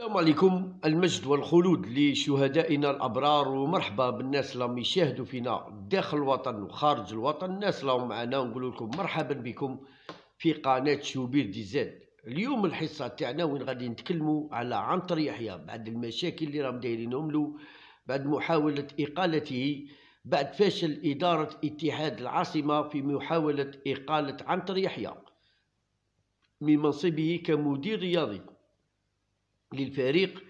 السلام عليكم المجد والخلود لشهدائنا الابرار ومرحبا بالناس اللي راهم يشاهدوا فينا داخل الوطن وخارج الوطن الناس اللي معنا نقول لكم مرحبا بكم في قناه شوبير دي زاد اليوم الحصه تاعنا وين غادي نتكلموا على عنتر يحيى بعد المشاكل اللي راهم دايرينهم له بعد محاوله اقالته بعد فشل اداره اتحاد العاصمه في محاوله اقاله عنتر يحيى من منصبه كمدير رياضي للفريق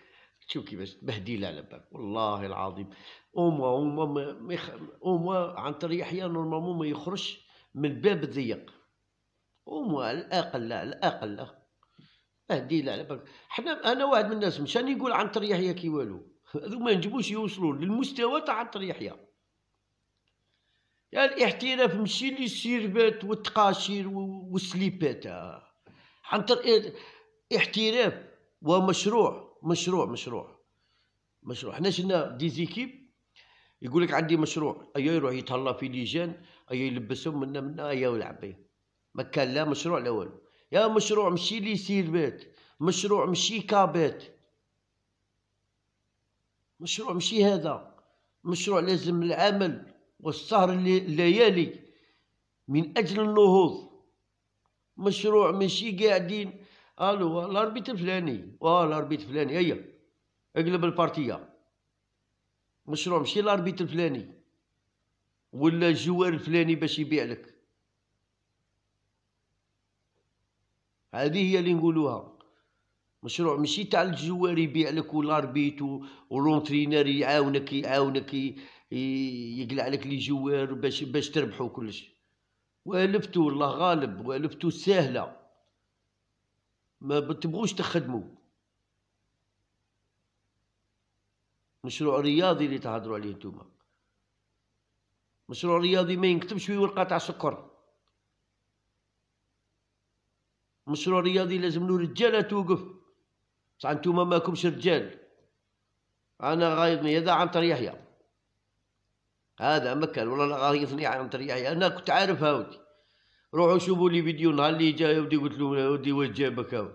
شوف كيفاش تبهديل على بالك والله العظيم اوما اوما اوموا اوما عنتر يحيى نورمالمون ما يخرجش من باب الضيق اوما على الاقل لا على الاقل لا على بالك حنا انا واحد من الناس مشان يقول عنتر يحيى كي والو هذو ما نجيبوش يوصلوا للمستوى تاع عنتر يحيى يعني الاحتراف مشي لي السيربات والتقاشير والسليبات عنتر احتراف ومشروع مشروع مشروع مشروع حنا شنا ديزيكيب يقول لك عندي مشروع ايا أيوة يروح يتهلا في ليجان ايا أيوة يلبسهم منا منا ايا أيوة يلعب به ما كان لا مشروع لا والو يا مشروع مشي لي بيت مشروع مشي كابات مشروع مشي هذا مشروع لازم العمل والسهر الليالي من اجل النهوض مشروع مشي قاعدين الو الاربيت الفلاني واه الاربيت الفلاني هيا اقلب البارتيه مشروع ماشي الاربيت الفلاني ولا الجوار الفلاني باش يبيع لك هذه هي اللي نقولوها مشروع ماشي تاع الجوار يبيع لك والاربيت ولونترينر يعاونك يعاونك يقلع لك لي جوار باش باش تربحوا كلش والفتو الله غالب والفتو سهله ما بتبغوش تخدموا مشروع رياضي اللي تهضروا عليه نتوما مشروع رياضي ما ينكتبش فيه ورقه تاع سكر مشروع رياضي لازم له رجاله توقف بصح نتوما ماكمش رجال انا غايضني هذا عنتر يحيى هذا مكان والله غايضني عنتر يحيى انا كنت عارف هاودي روحوا شوفوا لي فيديو نهار اللي جا يا ودي قلت له ودي واش جابك هاو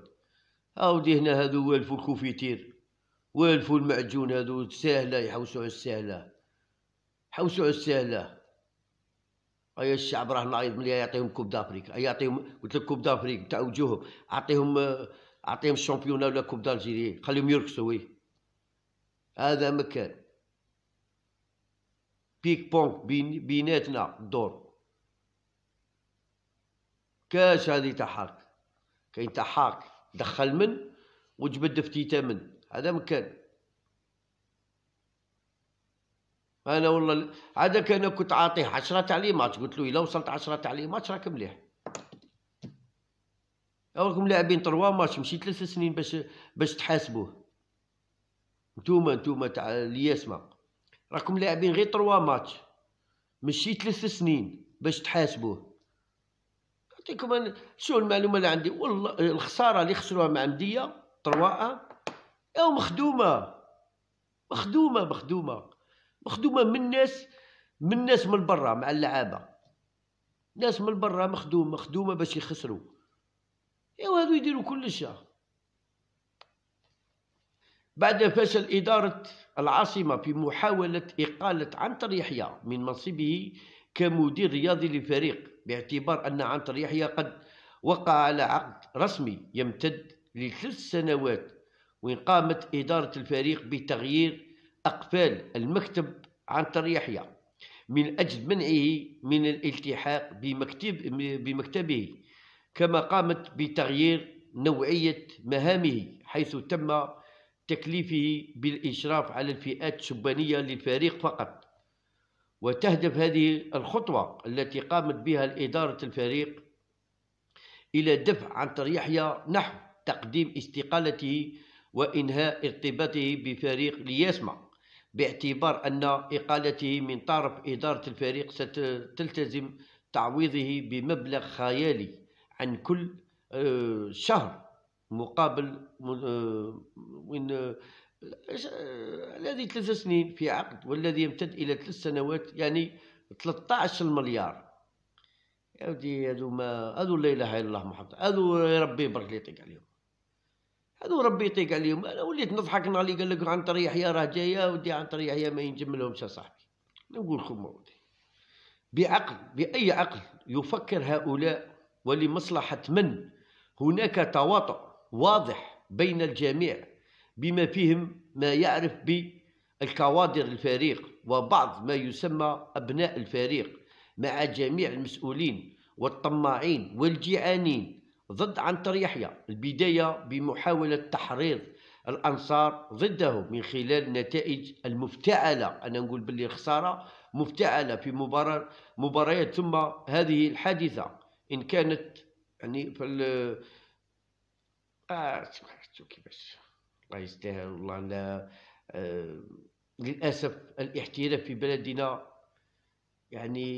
هاودي هنا هادو والفو الكوفيتير والفو المعجون هادو ساهله يحوسوا على الساهله حوسوا على الساهله ايا الشعب راه نايض ملي يعطيهم كوب دافريك ايا يعطيهم قلت لك كوب دافريك تاع وجوههم اعطيهم اعطيهم الشامبيون ولا كوب دالجيري خليهم يركسوا وي هذا مكان بيك بونك بيناتنا الدور كاش هذه تاع حاك كاين تاع حاك دخل من وجبد فتيته من هذا مكان انا والله عاد كان كنت عاطيه 10 تعليمات قلت له الا وصلت 10 تعليمات راك مليح راكم لاعبين تروا ماتش مشي ثلاث سنين باش باش تحاسبوه نتوما نتوما تاع اللي يسمع راكم لاعبين غير تروا ماتش مشي ثلاث سنين باش تحاسبوه نعطيكم شو المعلومه اللي عندي والله الخساره اللي خسروها مع مديه طرواء او مخدومه مخدومه مخدومه مخدومه من الناس من الناس من برا مع اللعابه ناس من برا مخدوم مخدومه باش يخسروا ايوا هادو يديروا كلش بعد فشل إدارة العاصمة في محاولة إقالة عنتر يحيى من منصبه كمدير رياضي لفريق باعتبار أن عنتر يحيى قد وقع على عقد رسمي يمتد لثلاث سنوات وإن قامت إدارة الفريق بتغيير أقفال المكتب عنتر يحيى من أجل منعه من الالتحاق بمكتب بمكتبه كما قامت بتغيير نوعية مهامه حيث تم تكليفه بالإشراف على الفئات الشبانية للفريق فقط وتهدف هذه الخطوة التي قامت بها إدارة الفريق إلى دفع عنتر يحيى نحو تقديم استقالته وإنهاء ارتباطه بفريق ليسمع باعتبار أن إقالته من طرف إدارة الفريق ستلتزم تعويضه بمبلغ خيالي عن كل آه، شهر مقابل آه، آه، الذي ثلاث سنين في عقد والذي يمتد الى ثلاث سنوات يعني 13 مليار يا ودي هادو ما هادو لا اله الا الله محمد هادو ربي برك لي يطيق عليهم هادو ربي يطيق عليهم انا وليت نضحك نهار اللي قال لك عنتر يا راه جايه ودي تريح يا ما ينجم لهمش صاحبي نقول لكم بعقل باي عقل يفكر هؤلاء ولمصلحه من هناك تواطؤ واضح بين الجميع بما فيهم ما يعرف بالكوادر الفريق وبعض ما يسمى أبناء الفريق مع جميع المسؤولين والطماعين والجيعانين ضد عنتر يحيى البداية بمحاولة تحريض الأنصار ضده من خلال النتائج المفتعلة أنا نقول باللي خسارة مفتعلة في مباراة مباريات ثم هذه الحادثة إن كانت يعني في ال آه كيفاش الله يستاهل والله لا آه، للاسف الاحتراف في بلدنا يعني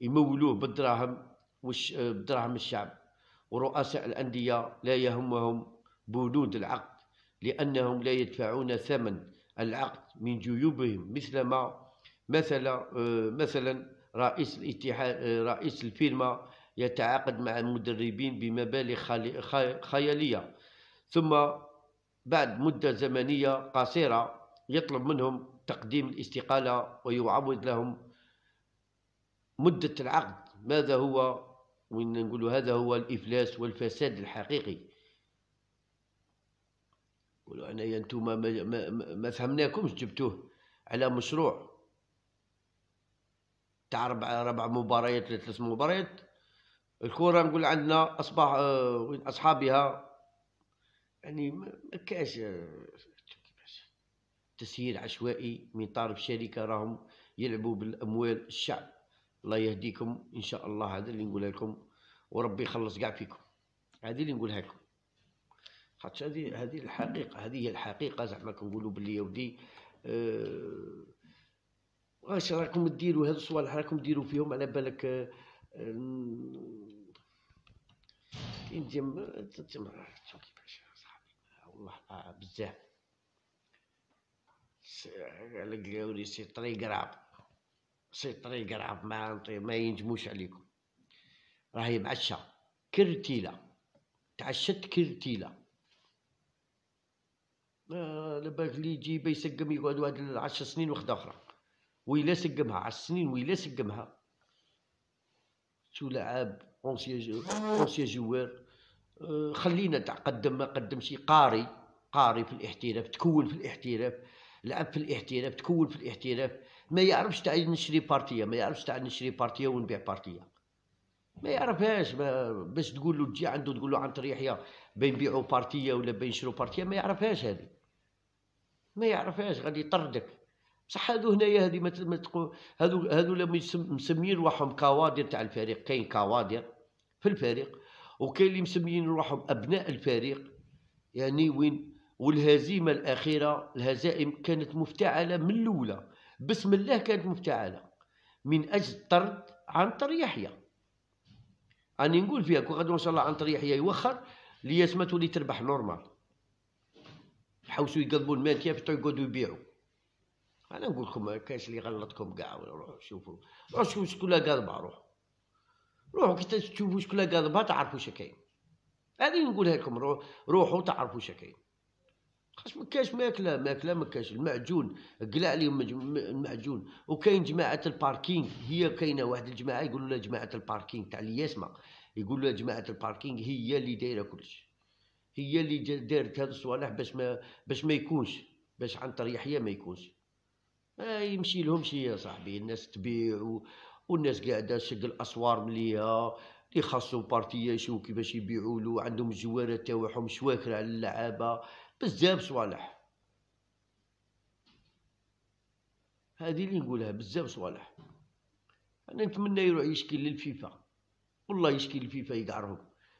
يمولوه بالدراهم وش بدراهم الشعب ورؤساء الانديه لا يهمهم بنود العقد لانهم لا يدفعون ثمن العقد من جيوبهم مثلما مثلا آه، مثلا رئيس الاتحاد آه، رئيس الفيرما يتعاقد مع المدربين بمبالغ خياليه ثم بعد مدة زمنية قصيرة يطلب منهم تقديم الاستقالة ويعوض لهم مدة العقد ماذا هو ونقول هذا هو الإفلاس والفساد الحقيقي قولوا أنا أنتم ما, ما, ما فهمناكمش جبتوه على مشروع تاع ربع ربع مباريات ثلاث مباريات الكره نقول عندنا اصبح وين آه، اصحابها يعني ما كاش آه، تسيير عشوائي من طرف شركه راهم يلعبوا بالاموال الشعب الله يهديكم ان شاء الله هذا اللي نقولها لكم وربي يخلص كاع فيكم هذه اللي نقولها لكم خاطر هذه هذه الحقيقه هذه هي الحقيقه زعما كنقولوا باللي يا ودي أه واش راكم ديروا هاد الصوالح راكم ديروا فيهم على بالك أه أه والله بزاف القلاولي سي طري قراب سي طري قراب ما ما ينجموش عليكم راهي معشة كرتيلة تعشت كرتيلة آه لباك لي يجي يسقم يقعد واحد العشر سنين وحدة أخرى ويلا سقمها عشر سنين ويلا سقمها شو لعاب اونسيان جو... اونسيان جوار آه، خلينا تقدم ما قدمش قاري قاري في الاحتراف تكون في الاحتراف لعب في الاحتراف تكون في الاحتراف ما يعرفش تاع نشري بارتيه ما يعرفش تاع نشري بارتيه ونبيع بارتيه ما يعرفهاش ما باش تقول له تجي عنده تقول له عن طريق بين بيعوا بارتيه ولا بين يشرو بارتيه ما يعرفهاش هذه ما يعرفهاش غادي يطردك بصح هادو هنايا هذه ما هادو هادو لما مسميين روحهم كوادر تاع الفريق كاين كوادر في الفريق وكاين اللي مسميين روحهم ابناء الفريق يعني وين والهزيمه الاخيره الهزائم كانت مفتعله من الاولى بسم الله كانت مفتعله من اجل طرد عنتر يحيى راني نقول فيها كون ان شاء الله عنتر يحيى يوخر لياس ما تولي تربح نورمال يحوسوا يقلبوا المال كيف يقعدوا يبيعوا انا نقول لكم ما كاش اللي غلطكم كاع روحوا شوفوا روحوا شوفوا شكون قال روحوا روحوا كي تشوفوا شكون قاضبها تعرفوا شا كاين هذه نقولها لكم روحوا تعرفوا شا كاين خاص ما كاش ماكله ماكله ما كاش المعجون قلع عليهم المعجون وكاين جماعه الباركينغ هي كاينه واحد الجماعه يقولوا لها جماعه الباركينغ تاع الياسمه يقولوا لها جماعه الباركينغ هي اللي دايره كلش هي اللي دارت هاد الصوالح باش ما باش ما يكونش باش عنتر يحيى ما يكونش ما يمشي شي يا صاحبي الناس تبيع و... والناس قاعده شق الاسوار مليها اللي خاصو بارتيه يشوفوا كيفاش يبيعوا له عندهم الجوارات تاعهم شواكر على اللعابه بزاف صوالح هذه اللي نقولها بزاف صوالح انا نتمنى يروح يشكي للفيفا والله يشكي للفيفا يقعرهم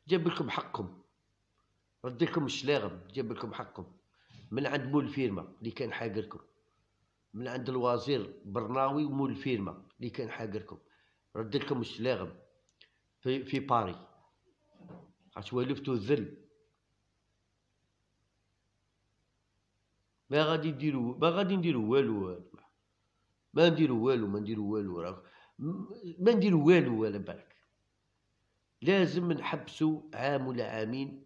جاب لكم حقكم رد لكم الشلاغم جاب لكم حقكم من عند مول فيرما اللي كان حاقركم من عند الوزير برناوي ومول فيرما اللي كان حاقركم رد لكم الشلاغم في, في باري عاش ولفتو الذل ما غادي نديرو ما غادي نديرو والو ما نديرو والو ما نديرو والو راه ما نديرو والو ولا بالك لازم نحبسو عام ولا عامين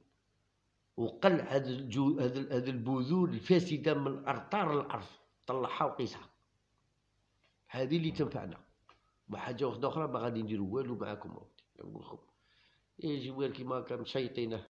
وقل هذا الجو هذا هذا البذور الفاسده من ارطار الارض طلعها وقيسها هذه اللي تنفعنا وحاجه واحده اخرى ما غادي نديرو والو معاكم اودي نقول لكم يجي إيه، جوال كيما كان مشيطينه